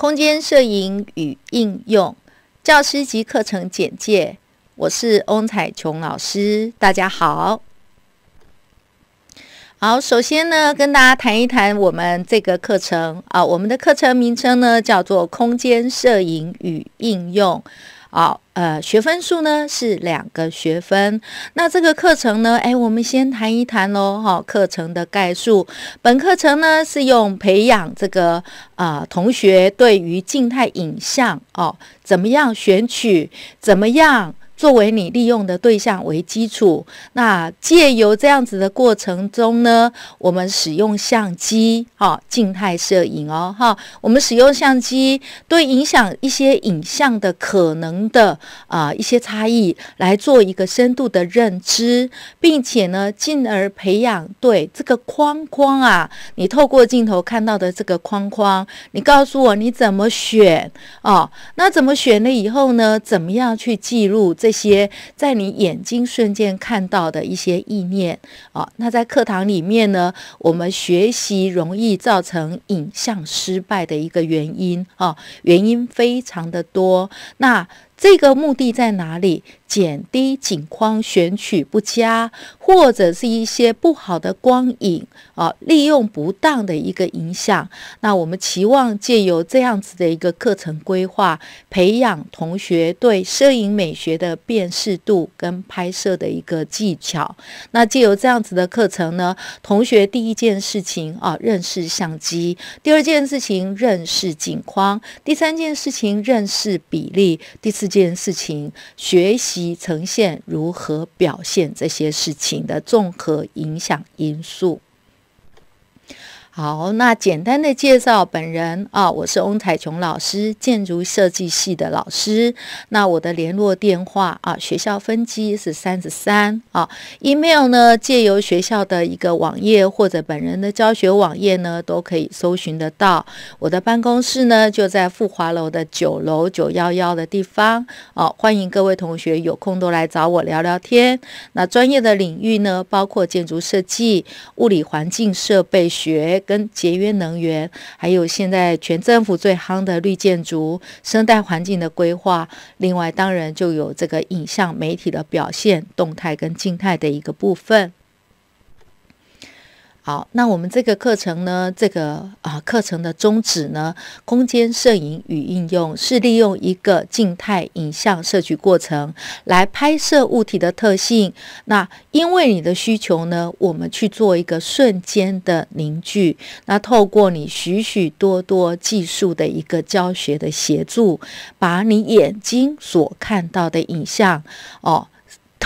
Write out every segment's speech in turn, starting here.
空间摄影与应用教师级课程简介，我是翁彩琼老师，大家好。好，首先呢，跟大家谈一谈我们这个课程啊，我们的课程名称呢叫做空间摄影与应用。好，呃，学分数呢是两个学分。那这个课程呢，哎，我们先谈一谈喽。哈，课程的概述。本课程呢是用培养这个啊同学对于静态影像哦，怎么样选取，怎么样。作为你利用的对象为基础，那借由这样子的过程中呢，我们使用相机，哈，静态摄影哦，哈，我们使用相机对影响一些影像的可能的啊一些差异来做一个深度的认知，并且呢，进而培养对这个框框啊，你透过镜头看到的这个框框，你告诉我你怎么选哦，那怎么选了以后呢，怎么样去记录这？些在你眼睛瞬间看到的一些意念啊，那在课堂里面呢，我们学习容易造成影像失败的一个原因啊，原因非常的多。那这个目的在哪里？减低景框选取不佳，或者是一些不好的光影啊，利用不当的一个影响。那我们期望借由这样子的一个课程规划，培养同学对摄影美学的辨识度跟拍摄的一个技巧。那借由这样子的课程呢，同学第一件事情啊，认识相机；第二件事情，认识景框；第三件事情，认识比例；第四。这件事情，学习呈现如何表现这些事情的综合影响因素。好，那简单的介绍本人啊，我是翁彩琼老师，建筑设计系的老师。那我的联络电话啊，学校分机是三十三啊。email 呢，借由学校的一个网页或者本人的教学网页呢，都可以搜寻得到。我的办公室呢，就在富华楼的九楼九幺幺的地方。哦，欢迎各位同学有空都来找我聊聊天。那专业的领域呢，包括建筑设计、物理环境设备学。跟节约能源，还有现在全政府最夯的绿建筑、生态环境的规划，另外当然就有这个影像媒体的表现，动态跟静态的一个部分。好，那我们这个课程呢？这个啊，课程的宗旨呢？空间摄影与应用是利用一个静态影像摄取过程来拍摄物体的特性。那因为你的需求呢，我们去做一个瞬间的凝聚。那透过你许许多多技术的一个教学的协助，把你眼睛所看到的影像，哦。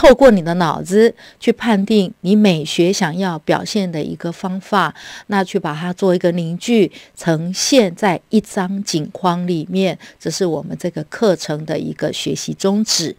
透过你的脑子去判定你美学想要表现的一个方法，那去把它做一个凝聚，呈现在一张景框里面，这是我们这个课程的一个学习宗旨。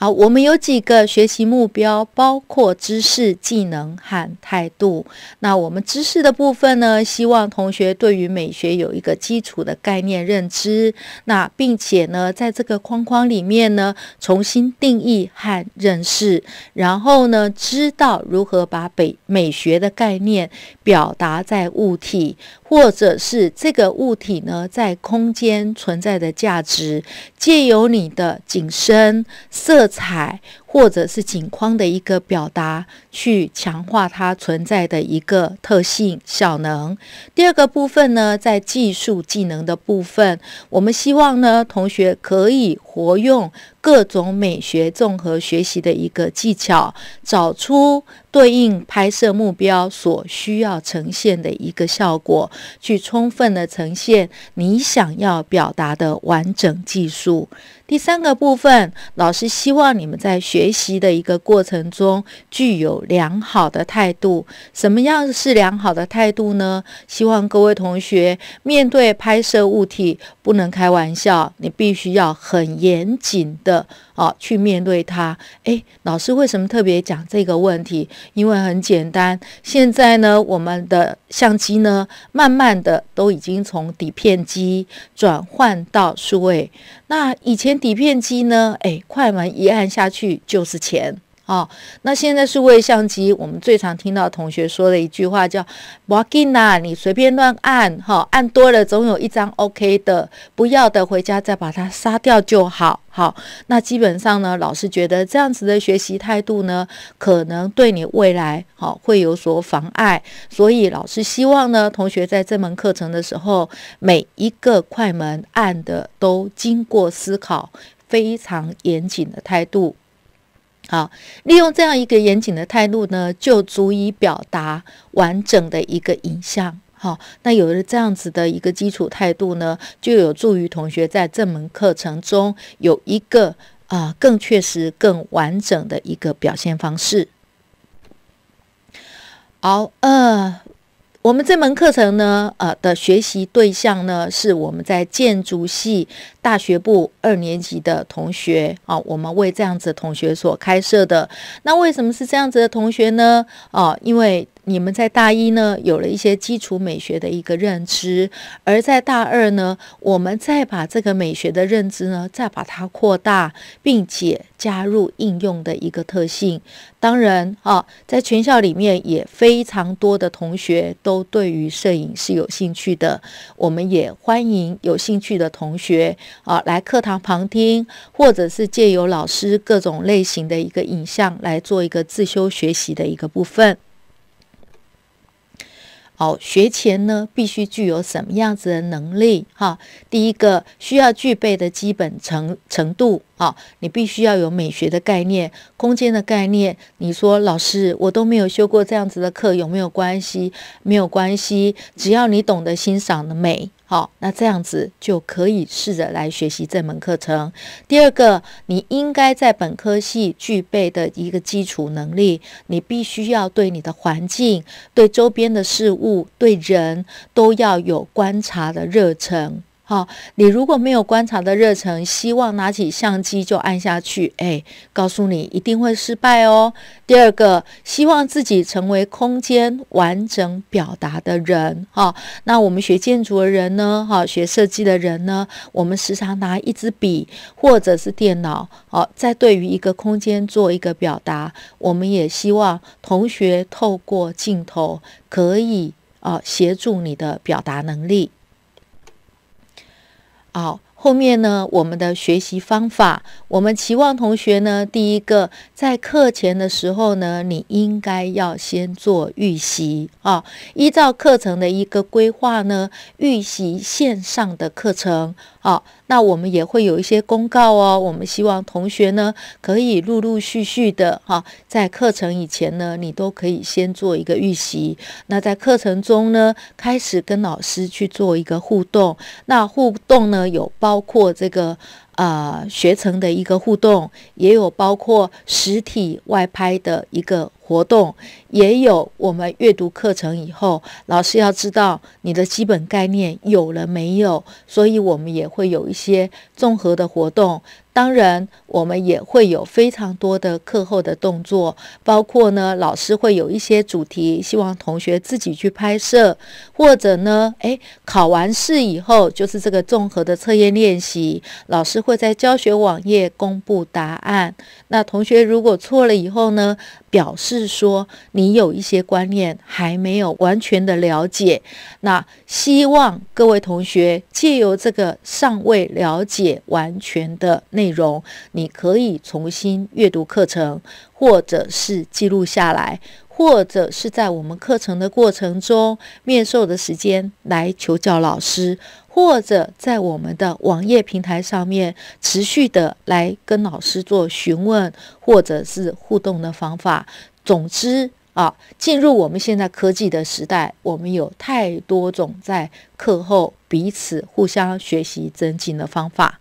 好，我们有几个学习目标，包括知识、技能和态度。那我们知识的部分呢？希望同学对于美学有一个基础的概念认知。那并且呢，在这个框框里面呢，重新定义和认识，然后呢，知道如何把北美学的概念表达在物体。或者是这个物体呢，在空间存在的价值，借由你的景深、色彩。或者是景框的一个表达，去强化它存在的一个特性效能。第二个部分呢，在技术技能的部分，我们希望呢，同学可以活用各种美学综合学习的一个技巧，找出对应拍摄目标所需要呈现的一个效果，去充分的呈现你想要表达的完整技术。第三个部分，老师希望你们在学习的一个过程中具有良好的态度。什么样是良好的态度呢？希望各位同学面对拍摄物体不能开玩笑，你必须要很严谨的。哦，去面对它。哎，老师为什么特别讲这个问题？因为很简单，现在呢，我们的相机呢，慢慢的都已经从底片机转换到数位。那以前底片机呢，哎，快门一按下去就是钱。哦，那现在是位相机，我们最常听到同学说的一句话叫“ i n 呐”，你随便乱按，哈，按多了总有一张 OK 的，不要的回家再把它杀掉就好。好，那基本上呢，老师觉得这样子的学习态度呢，可能对你未来好会有所妨碍，所以老师希望呢，同学在这门课程的时候，每一个快门按的都经过思考，非常严谨的态度。好，利用这样一个严谨的态度呢，就足以表达完整的一个影像。好，那有了这样子的一个基础态度呢，就有助于同学在这门课程中有一个啊更确实、更完整的一个表现方式。好呃，我们这门课程呢，呃，的学习对象呢是我们在建筑系大学部二年级的同学啊，我们为这样子同学所开设的。那为什么是这样子的同学呢？哦，因为。你们在大一呢，有了一些基础美学的一个认知，而在大二呢，我们再把这个美学的认知呢，再把它扩大，并且加入应用的一个特性。当然啊，在全校里面也非常多的同学都对于摄影是有兴趣的，我们也欢迎有兴趣的同学啊来课堂旁听，或者是借由老师各种类型的一个影像来做一个自修学习的一个部分。好，学前呢必须具有什么样子的能力哈？第一个需要具备的基本程程度啊，你必须要有美学的概念、空间的概念。你说老师，我都没有修过这样子的课，有没有关系？没有关系，只要你懂得欣赏的美。好，那这样子就可以试着来学习这门课程。第二个，你应该在本科系具备的一个基础能力，你必须要对你的环境、对周边的事物、对人都要有观察的热忱。好，你如果没有观察的热忱，希望拿起相机就按下去，哎，告诉你一定会失败哦。第二个，希望自己成为空间完整表达的人，哈，那我们学建筑的人呢，哈，学设计的人呢，我们时常拿一支笔或者是电脑，哦，在对于一个空间做一个表达，我们也希望同学透过镜头可以啊协助你的表达能力。好，后面呢？我们的学习方法，我们期望同学呢，第一个在课前的时候呢，你应该要先做预习啊，依照课程的一个规划呢，预习线上的课程啊。那我们也会有一些公告哦，我们希望同学呢可以陆陆续续的哈，在课程以前呢，你都可以先做一个预习。那在课程中呢，开始跟老师去做一个互动。那互动呢，有包括这个。呃，学程的一个互动，也有包括实体外拍的一个活动，也有我们阅读课程以后，老师要知道你的基本概念有了没有，所以我们也会有一些综合的活动。当然，我们也会有非常多的课后的动作，包括呢，老师会有一些主题，希望同学自己去拍摄，或者呢，哎，考完试以后就是这个综合的测验练习，老师会在教学网页公布答案。那同学如果错了以后呢？表示说，你有一些观念还没有完全的了解，那希望各位同学借由这个尚未了解完全的内容，你可以重新阅读课程，或者是记录下来。或者是在我们课程的过程中面授的时间来求教老师，或者在我们的网页平台上面持续的来跟老师做询问或者是互动的方法。总之啊，进入我们现在科技的时代，我们有太多种在课后彼此互相学习增进的方法。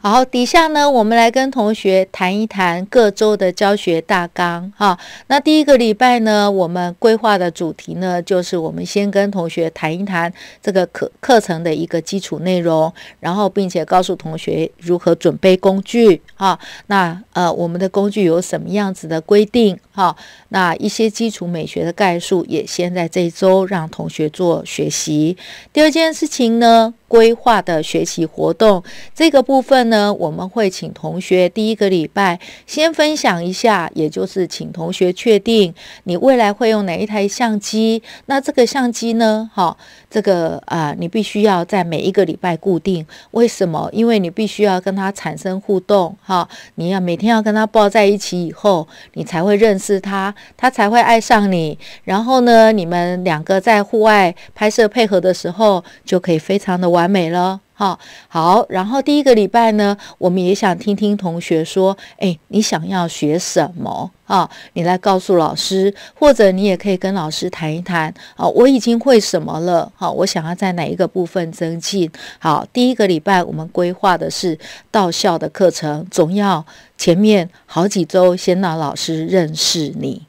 好，底下呢，我们来跟同学谈一谈各州的教学大纲哈。那第一个礼拜呢，我们规划的主题呢，就是我们先跟同学谈一谈这个课课程的一个基础内容，然后并且告诉同学如何准备工具哈。那呃，我们的工具有什么样子的规定？好，那一些基础美学的概述也先在这一周让同学做学习。第二件事情呢，规划的学习活动这个部分呢，我们会请同学第一个礼拜先分享一下，也就是请同学确定你未来会用哪一台相机。那这个相机呢，好，这个啊，你必须要在每一个礼拜固定。为什么？因为你必须要跟它产生互动，哈，你要每天要跟它抱在一起，以后你才会认识。是他，他才会爱上你。然后呢，你们两个在户外拍摄配合的时候，就可以非常的完美了。好好，然后第一个礼拜呢，我们也想听听同学说，哎，你想要学什么？哈，你来告诉老师，或者你也可以跟老师谈一谈。啊。我已经会什么了？好，我想要在哪一个部分增进？好，第一个礼拜我们规划的是到校的课程，总要前面好几周先让老师认识你。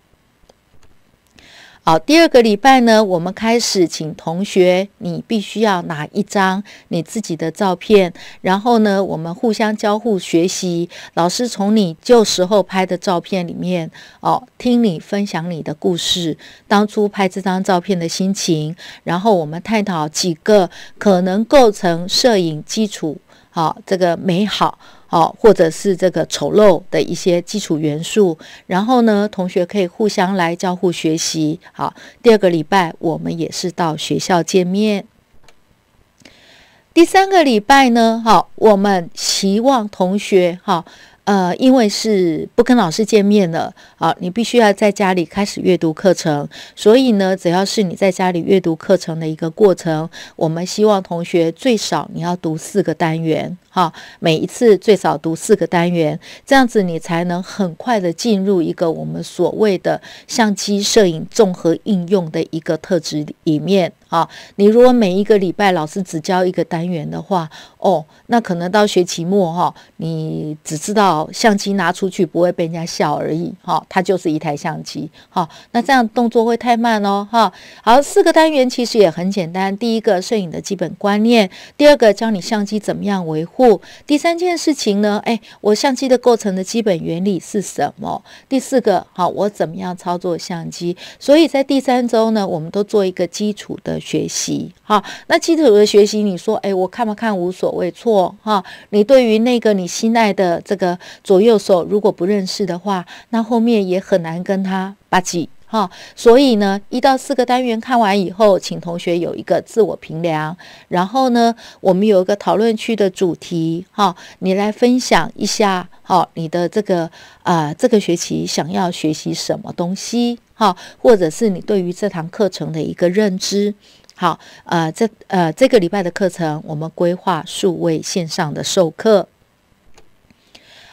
好，第二个礼拜呢，我们开始请同学，你必须要拿一张你自己的照片，然后呢，我们互相交互学习。老师从你旧时候拍的照片里面，哦，听你分享你的故事，当初拍这张照片的心情，然后我们探讨几个可能构成摄影基础。啊，这个美好，好，或者是这个丑陋的一些基础元素，然后呢，同学可以互相来交互学习。好，第二个礼拜我们也是到学校见面。第三个礼拜呢，好，我们希望同学哈。呃，因为是不跟老师见面了，啊，你必须要在家里开始阅读课程。所以呢，只要是你在家里阅读课程的一个过程，我们希望同学最少你要读四个单元。好，每一次最少读四个单元，这样子你才能很快的进入一个我们所谓的相机摄影综合应用的一个特质里面。啊，你如果每一个礼拜老师只教一个单元的话，哦，那可能到学期末哈，你只知道相机拿出去不会被人家笑而已。哈，它就是一台相机。好，那这样动作会太慢哦，哈，好，四个单元其实也很简单。第一个，摄影的基本观念；第二个，教你相机怎么样维护。不，第三件事情呢？哎，我相机的构成的基本原理是什么？第四个，好，我怎么样操作相机？所以在第三周呢，我们都做一个基础的学习。好，那基础的学习，你说，哎，我看不看无所谓，错哈？你对于那个你心爱的这个左右手，如果不认识的话，那后面也很难跟他把戏。好，所以呢，一到四个单元看完以后，请同学有一个自我评量。然后呢，我们有一个讨论区的主题，哈，你来分享一下，哈，你的这个啊，这个学期想要学习什么东西，哈，或者是你对于这堂课程的一个认知，好，呃，这呃这个礼拜的课程，我们规划数位线上的授课。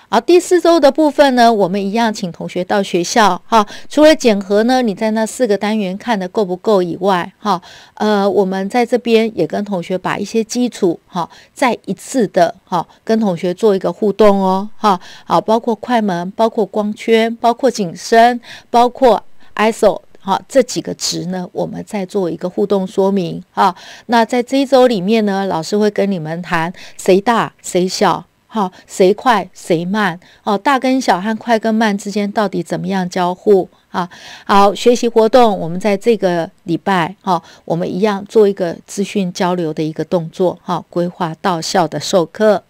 好，第四周的部分呢，我们一样请同学到学校哈。除了检核呢，你在那四个单元看的够不够以外，哈，呃，我们在这边也跟同学把一些基础哈，再一次的哈，跟同学做一个互动哦，哈，好，包括快门，包括光圈，包括景深，包括 ISO，好，这几个值呢，我们再做一个互动说明哈。那在这一周里面呢，老师会跟你们谈谁大谁小。好，谁快谁慢？哦，大跟小和快跟慢之间到底怎么样交互啊？好，学习活动，我们在这个礼拜哈，我们一样做一个资讯交流的一个动作哈，规划到校的授课。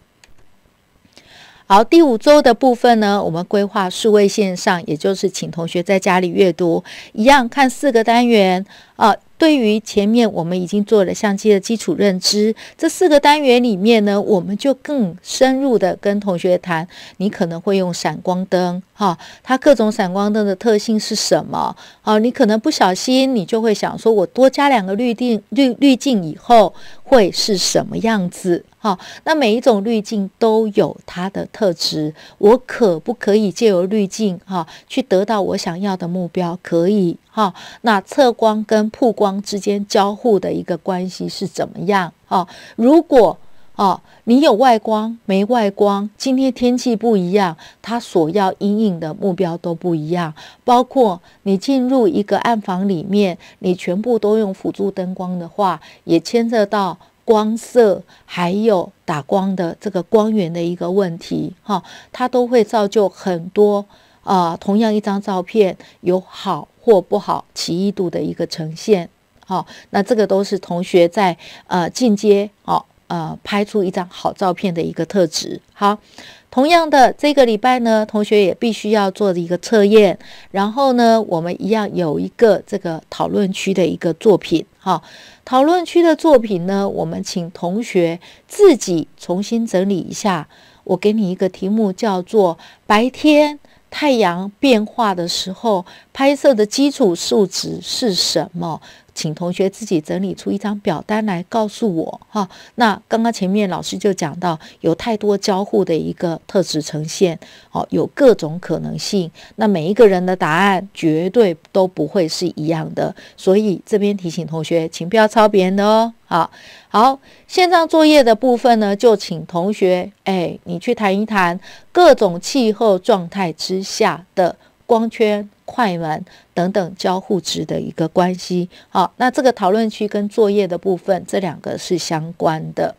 好，第五周的部分呢，我们规划数位线上，也就是请同学在家里阅读，一样看四个单元啊。对于前面我们已经做了相机的基础认知，这四个单元里面呢，我们就更深入的跟同学谈。你可能会用闪光灯，哈，它各种闪光灯的特性是什么？哦，你可能不小心，你就会想说，我多加两个滤镜，滤滤镜以后会是什么样子？哈，那每一种滤镜都有它的特质，我可不可以借由滤镜，哈，去得到我想要的目标？可以。好，那测光跟曝光之间交互的一个关系是怎么样哦，如果哦，你有外光没外光，今天天气不一样，它所要阴影的目标都不一样。包括你进入一个暗房里面，你全部都用辅助灯光的话，也牵涉到光色还有打光的这个光源的一个问题。哈，它都会造就很多啊，同样一张照片有好。或不好奇异度的一个呈现，好，那这个都是同学在呃进阶哦，呃拍出一张好照片的一个特质。好，同样的这个礼拜呢，同学也必须要做的一个测验，然后呢，我们一样有一个这个讨论区的一个作品，好，讨论区的作品呢，我们请同学自己重新整理一下，我给你一个题目叫做白天。太阳变化的时候，拍摄的基础数值是什么？请同学自己整理出一张表单来告诉我哈。那刚刚前面老师就讲到，有太多交互的一个特质呈现，哦，有各种可能性。那每一个人的答案绝对都不会是一样的，所以这边提醒同学，请不要抄别人的哦。好好，线上作业的部分呢，就请同学，哎，你去谈一谈各种气候状态之下的。光圈、快门等等交互值的一个关系。好，那这个讨论区跟作业的部分，这两个是相关的。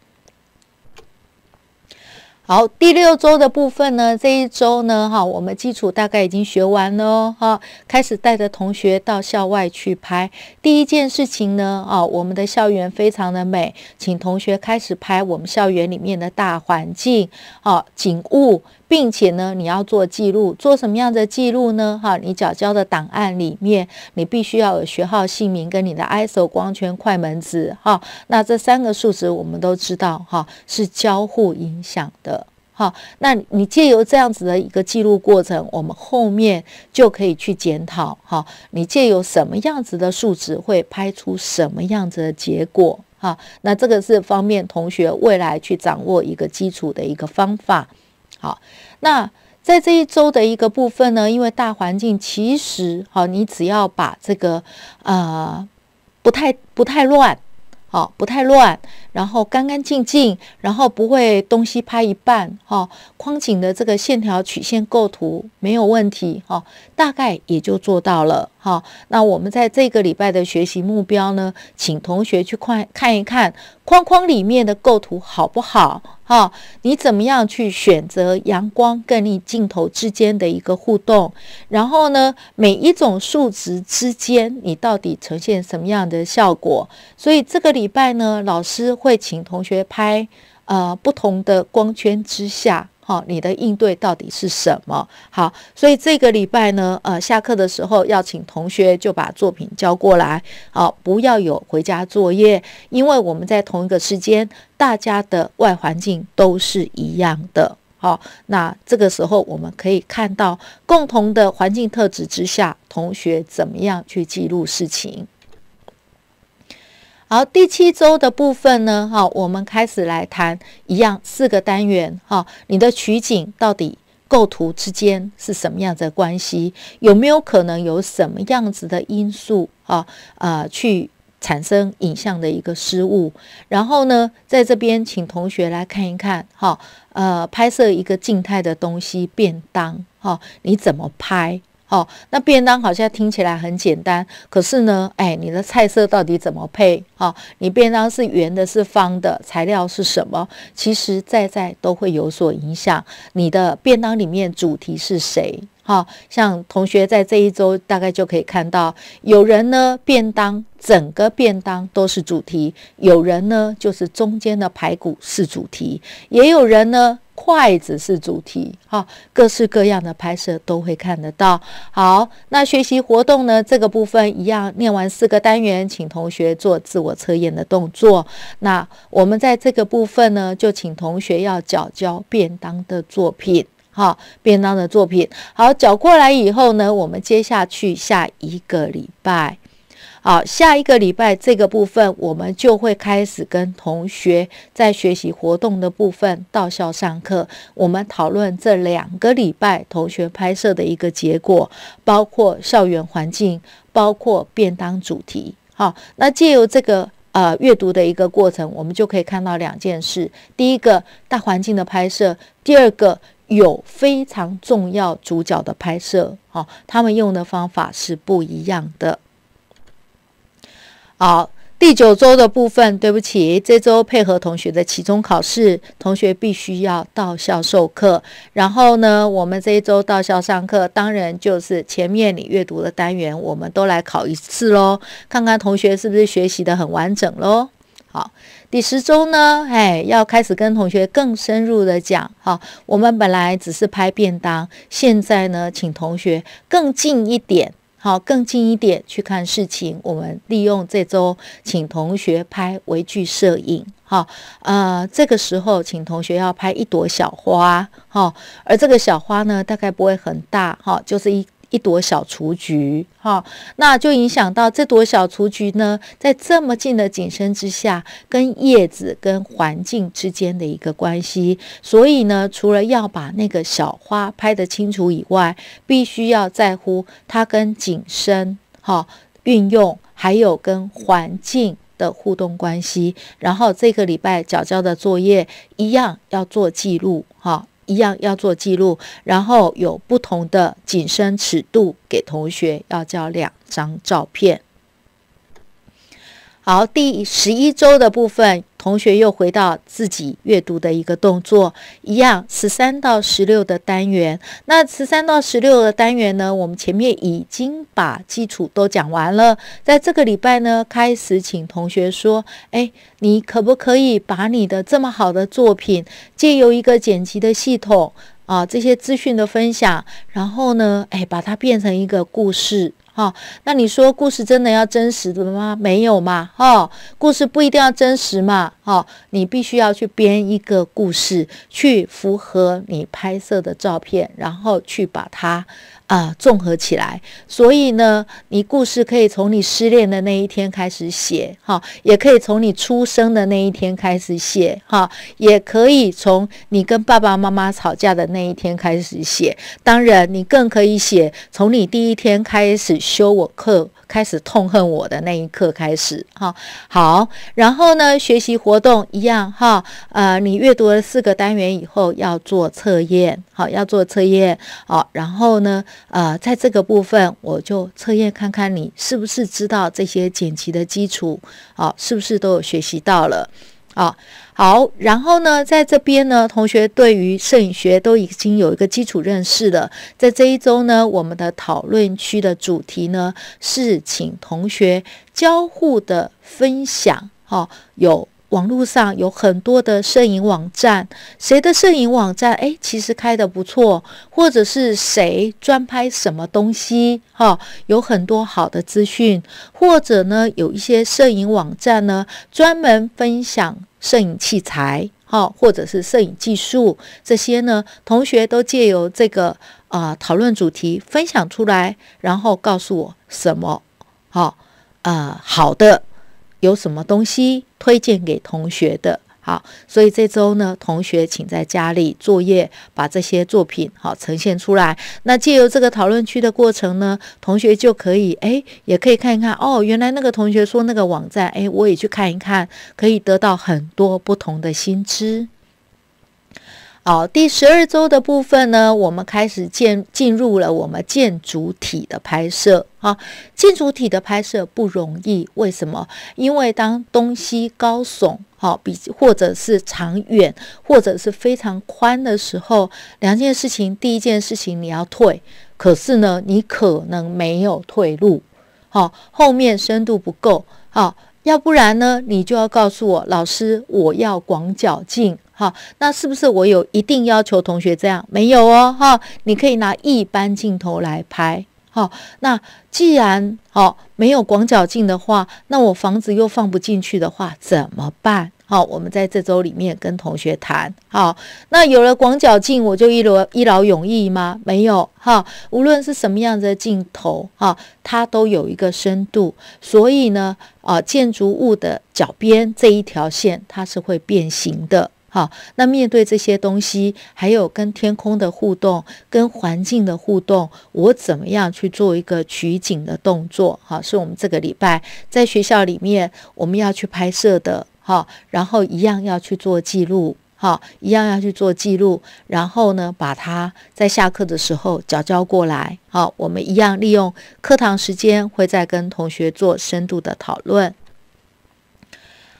好，第六周的部分呢？这一周呢，哈，我们基础大概已经学完了，哈，开始带着同学到校外去拍。第一件事情呢，啊，我们的校园非常的美，请同学开始拍我们校园里面的大环境，啊，景物，并且呢，你要做记录，做什么样的记录呢？哈，你缴交的档案里面，你必须要有学号、姓名跟你的 ISO 光圈、快门值，哈，那这三个数值我们都知道，哈，是交互影响的。好，那你借由这样子的一个记录过程，我们后面就可以去检讨。好，你借由什么样子的数值会拍出什么样子的结果？哈，那这个是方便同学未来去掌握一个基础的一个方法。好，那在这一周的一个部分呢，因为大环境其实，好，你只要把这个，呃，不太不太乱，哦，不太乱。然后干干净净，然后不会东西拍一半，哈，框景的这个线条曲线构图没有问题，哈，大概也就做到了，哈。那我们在这个礼拜的学习目标呢，请同学去看看一看框框里面的构图好不好，哈，你怎么样去选择阳光跟你镜头之间的一个互动，然后呢，每一种数值之间你到底呈现什么样的效果？所以这个礼拜呢，老师。会请同学拍，呃，不同的光圈之下，好，你的应对到底是什么？好，所以这个礼拜呢，呃，下课的时候要请同学就把作品交过来，好，不要有回家作业，因为我们在同一个时间，大家的外环境都是一样的，好，那这个时候我们可以看到，共同的环境特质之下，同学怎么样去记录事情。好，第七周的部分呢？哈，我们开始来谈一样四个单元。哈，你的取景到底构图之间是什么样的关系？有没有可能有什么样子的因素？哈，呃，去产生影像的一个失误。然后呢，在这边请同学来看一看。哈，呃，拍摄一个静态的东西，便当。哈，你怎么拍？哦，那便当好像听起来很简单，可是呢，哎，你的菜色到底怎么配？哦，你便当是圆的，是方的？材料是什么？其实在在都会有所影响。你的便当里面主题是谁？哈，像同学在这一周大概就可以看到，有人呢便当整个便当都是主题，有人呢就是中间的排骨是主题，也有人呢。筷子是主题，哈，各式各样的拍摄都会看得到。好，那学习活动呢？这个部分一样，念完四个单元，请同学做自我测验的动作。那我们在这个部分呢，就请同学要缴交便当的作品，好，便当的作品。好，缴过来以后呢，我们接下去下一个礼拜。好，下一个礼拜这个部分，我们就会开始跟同学在学习活动的部分到校上课。我们讨论这两个礼拜同学拍摄的一个结果，包括校园环境，包括便当主题。好，那借由这个呃阅读的一个过程，我们就可以看到两件事：第一个大环境的拍摄，第二个有非常重要主角的拍摄。好，他们用的方法是不一样的。好，第九周的部分，对不起，这周配合同学的期中考试，同学必须要到校授课。然后呢，我们这一周到校上课，当然就是前面你阅读的单元，我们都来考一次喽，看看同学是不是学习的很完整喽。好，第十周呢，哎，要开始跟同学更深入的讲。好，我们本来只是拍便当，现在呢，请同学更近一点。好，更近一点去看事情。我们利用这周，请同学拍微距摄影。好，呃，这个时候请同学要拍一朵小花。好，而这个小花呢，大概不会很大。好，就是一。一朵小雏菊，哈，那就影响到这朵小雏菊呢，在这么近的景深之下，跟叶子、跟环境之间的一个关系。所以呢，除了要把那个小花拍得清楚以外，必须要在乎它跟景深，哈，运用还有跟环境的互动关系。然后这个礼拜角角的作业一样要做记录，哈。一样要做记录，然后有不同的景深尺度给同学，要交两张照片。好，第十一周的部分，同学又回到自己阅读的一个动作一样。十三到十六的单元，那十三到十六的单元呢？我们前面已经把基础都讲完了，在这个礼拜呢，开始请同学说：哎，你可不可以把你的这么好的作品，借由一个剪辑的系统啊，这些资讯的分享，然后呢，哎，把它变成一个故事。好，那你说故事真的要真实的吗？没有嘛，哈，故事不一定要真实嘛，哈，你必须要去编一个故事，去符合你拍摄的照片，然后去把它。啊，综合起来，所以呢，你故事可以从你失恋的那一天开始写，哈，也可以从你出生的那一天开始写，哈，也可以从你跟爸爸妈妈吵架的那一天开始写。当然，你更可以写从你第一天开始修我课。开始痛恨我的那一刻开始哈好，然后呢，学习活动一样哈，呃，你阅读了四个单元以后要做测验，好，要做测验，好，然后呢，呃，在这个部分我就测验看看你是不是知道这些剪辑的基础，好，是不是都有学习到了。啊，好，然后呢，在这边呢，同学对于摄影学都已经有一个基础认识了。在这一周呢，我们的讨论区的主题呢是请同学交互的分享，哈，有。网络上有很多的摄影网站，谁的摄影网站哎，其实开的不错，或者是谁专拍什么东西哈，有很多好的资讯，或者呢，有一些摄影网站呢，专门分享摄影器材哈，或者是摄影技术这些呢，同学都借由这个啊讨论主题分享出来，然后告诉我什么好呃好的。有什么东西推荐给同学的？好，所以这周呢，同学请在家里作业把这些作品好呈现出来。那借由这个讨论区的过程呢，同学就可以诶，也可以看一看哦，原来那个同学说那个网站，诶，我也去看一看，可以得到很多不同的新知。好，第十二周的部分呢，我们开始建进入了我们建筑体的拍摄啊。建筑体的拍摄不容易，为什么？因为当东西高耸，好比或者是长远，或者是非常宽的时候，两件事情。第一件事情，你要退，可是呢，你可能没有退路，好，后面深度不够，好，要不然呢，你就要告诉我老师，我要广角镜。好，那是不是我有一定要求同学这样？没有哦，哈，你可以拿一般镜头来拍。好，那既然哦没有广角镜的话，那我房子又放不进去的话怎么办？好，我们在这周里面跟同学谈。好，那有了广角镜，我就一劳一劳永逸吗？没有，哈，无论是什么样的镜头，哈，它都有一个深度。所以呢，啊，建筑物的角边这一条线，它是会变形的。好，那面对这些东西，还有跟天空的互动，跟环境的互动，我怎么样去做一个取景的动作？好，是我们这个礼拜在学校里面我们要去拍摄的。好，然后一样要去做记录，好，一样要去做记录，然后呢，把它在下课的时候交交过来。好，我们一样利用课堂时间，会再跟同学做深度的讨论。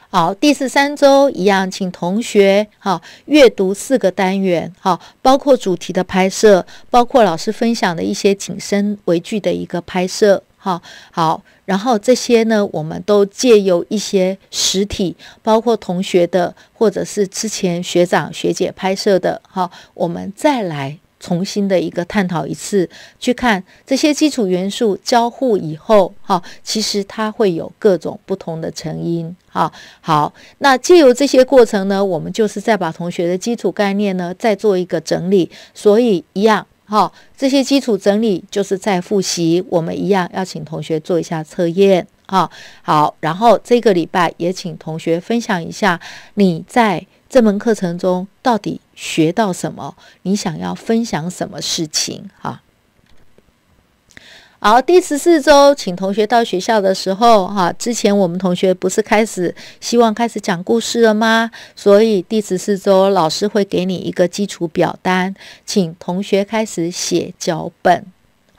好，第十三周一样，请同学哈阅读四个单元哈，包括主题的拍摄，包括老师分享的一些景深微距的一个拍摄哈。好，然后这些呢，我们都借由一些实体，包括同学的或者是之前学长学姐拍摄的哈，我们再来。重新的一个探讨一次，去看这些基础元素交互以后，哈，其实它会有各种不同的成因，哈，好，那借由这些过程呢，我们就是再把同学的基础概念呢再做一个整理，所以一样。好，这些基础整理就是在复习，我们一样要请同学做一下测验啊。好，然后这个礼拜也请同学分享一下，你在这门课程中到底学到什么？你想要分享什么事情啊？好，第十四周，请同学到学校的时候，哈，之前我们同学不是开始希望开始讲故事了吗？所以第十四周，老师会给你一个基础表单，请同学开始写脚本。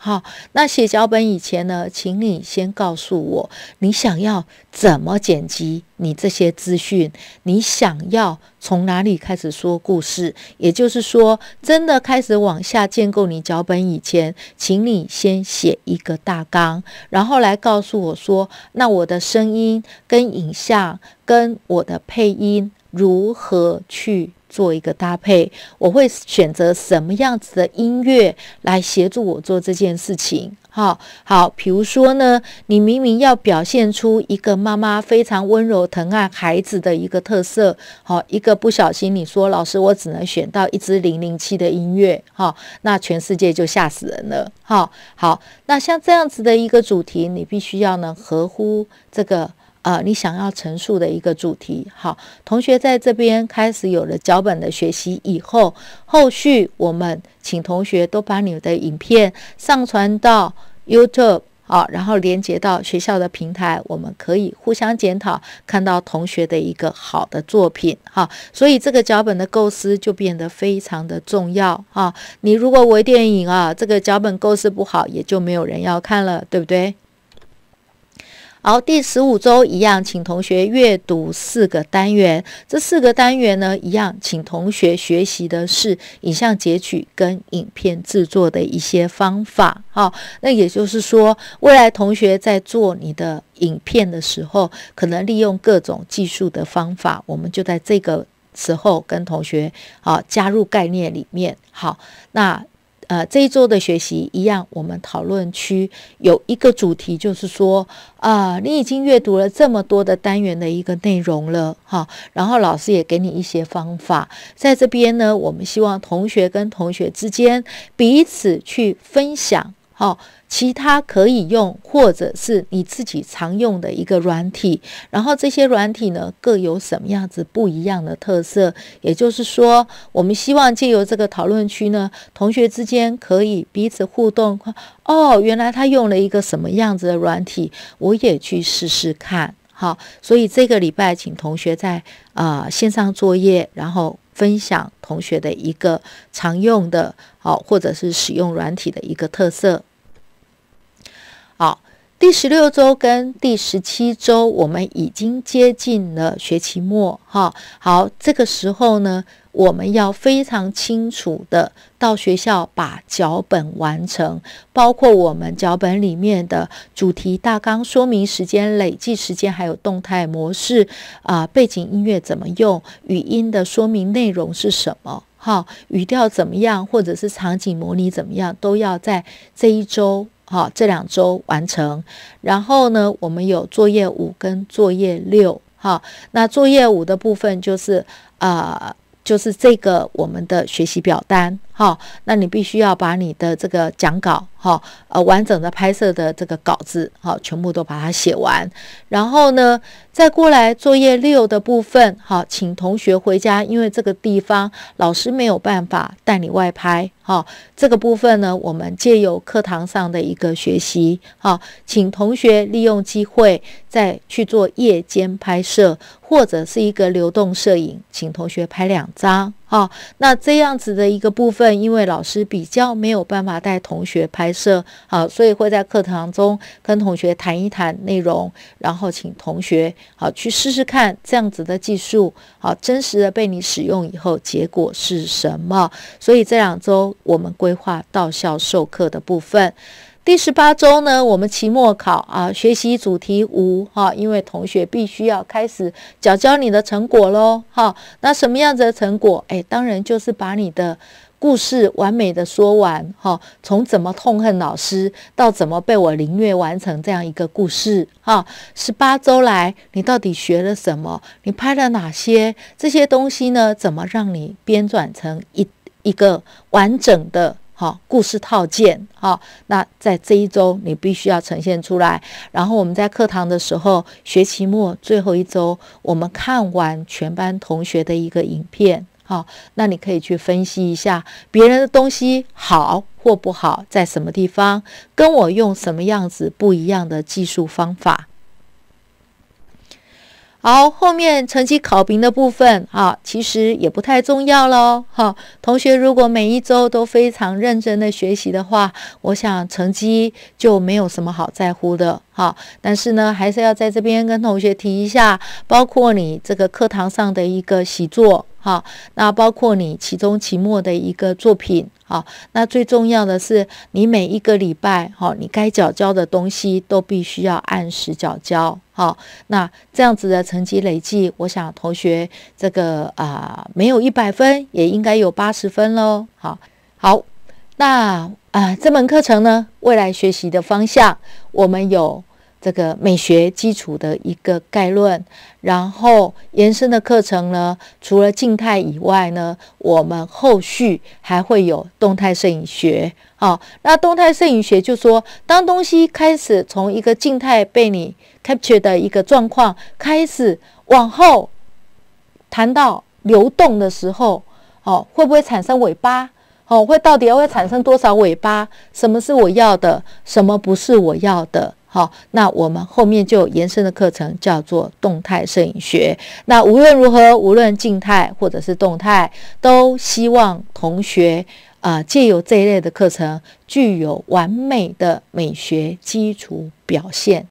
好，那写脚本以前呢，请你先告诉我，你想要怎么剪辑你这些资讯？你想要从哪里开始说故事？也就是说，真的开始往下建构你脚本以前，请你先写一个大纲，然后来告诉我说，那我的声音跟影像跟我的配音。如何去做一个搭配？我会选择什么样子的音乐来协助我做这件事情？哈，好，比如说呢，你明明要表现出一个妈妈非常温柔、疼爱孩子的一个特色，好，一个不小心你说，老师，我只能选到一支零零七的音乐，哈，那全世界就吓死人了，哈，好，那像这样子的一个主题，你必须要呢合乎这个。啊，你想要陈述的一个主题，好，同学在这边开始有了脚本的学习以后，后续我们请同学都把你的影片上传到 YouTube 啊，然后连接到学校的平台，我们可以互相检讨，看到同学的一个好的作品，哈，所以这个脚本的构思就变得非常的重要啊。你如果微电影啊，这个脚本构思不好，也就没有人要看了，对不对？好，第十五周一样，请同学阅读四个单元。这四个单元呢，一样，请同学学习的是影像截取跟影片制作的一些方法。好，那也就是说，未来同学在做你的影片的时候，可能利用各种技术的方法，我们就在这个时候跟同学啊加入概念里面。好，那。呃，这一周的学习一样，我们讨论区有一个主题，就是说，啊，你已经阅读了这么多的单元的一个内容了，哈，然后老师也给你一些方法，在这边呢，我们希望同学跟同学之间彼此去分享。好，其他可以用，或者是你自己常用的一个软体，然后这些软体呢各有什么样子不一样的特色？也就是说，我们希望借由这个讨论区呢，同学之间可以彼此互动。哦，原来他用了一个什么样子的软体，我也去试试看。好，所以这个礼拜请同学在啊线上作业，然后分享同学的一个常用的，好，或者是使用软体的一个特色。第十六周跟第十七周，我们已经接近了学期末哈。好，这个时候呢，我们要非常清楚的到学校把脚本完成，包括我们脚本里面的主题大纲、说明时间、累计时间，还有动态模式啊、背景音乐怎么用、语音的说明内容是什么哈、语调怎么样，或者是场景模拟怎么样，都要在这一周。好，这两周完成，然后呢，我们有作业五跟作业六。好，那作业五的部分就是啊。就是这个我们的学习表单哈，那你必须要把你的这个讲稿哈，呃，完整的拍摄的这个稿子哈，全部都把它写完，然后呢，再过来作业六的部分哈，请同学回家，因为这个地方老师没有办法带你外拍哈，这个部分呢，我们借由课堂上的一个学习哈，请同学利用机会。再去做夜间拍摄，或者是一个流动摄影，请同学拍两张好，那这样子的一个部分，因为老师比较没有办法带同学拍摄啊，所以会在课堂中跟同学谈一谈内容，然后请同学好去试试看这样子的技术，好真实的被你使用以后结果是什么。所以这两周我们规划到校授课的部分。第十八周呢，我们期末考啊，学习主题五哈，因为同学必须要开始教教你的成果喽哈。那什么样子的成果？哎，当然就是把你的故事完美的说完哈，从怎么痛恨老师到怎么被我凌虐完成这样一个故事哈。十八周来你到底学了什么？你拍了哪些这些东西呢？怎么让你编转成一一个完整的？好，故事套件，好，那在这一周你必须要呈现出来。然后我们在课堂的时候，学期末最后一周，我们看完全班同学的一个影片，好，那你可以去分析一下别人的东西好或不好在什么地方，跟我用什么样子不一样的技术方法。好，后面成绩考评的部分啊，其实也不太重要喽，哈。同学如果每一周都非常认真的学习的话，我想成绩就没有什么好在乎的，哈。但是呢，还是要在这边跟同学提一下，包括你这个课堂上的一个习作。好，那包括你期中、期末的一个作品，好，那最重要的是你每一个礼拜，好，你该缴交的东西都必须要按时缴交，好，那这样子的成绩累计，我想同学这个啊没有一百分，也应该有八十分喽，好，好，那啊这门课程呢，未来学习的方向，我们有。这个美学基础的一个概论，然后延伸的课程呢，除了静态以外呢，我们后续还会有动态摄影学。好，那动态摄影学就说，当东西开始从一个静态被你 capture 的一个状况开始往后谈到流动的时候，哦，会不会产生尾巴？哦，会到底会产生多少尾巴？什么是我要的？什么不是我要的？好，那我们后面就有延伸的课程，叫做动态摄影学。那无论如何，无论静态或者是动态，都希望同学啊，借由这一类的课程，具有完美的美学基础表现。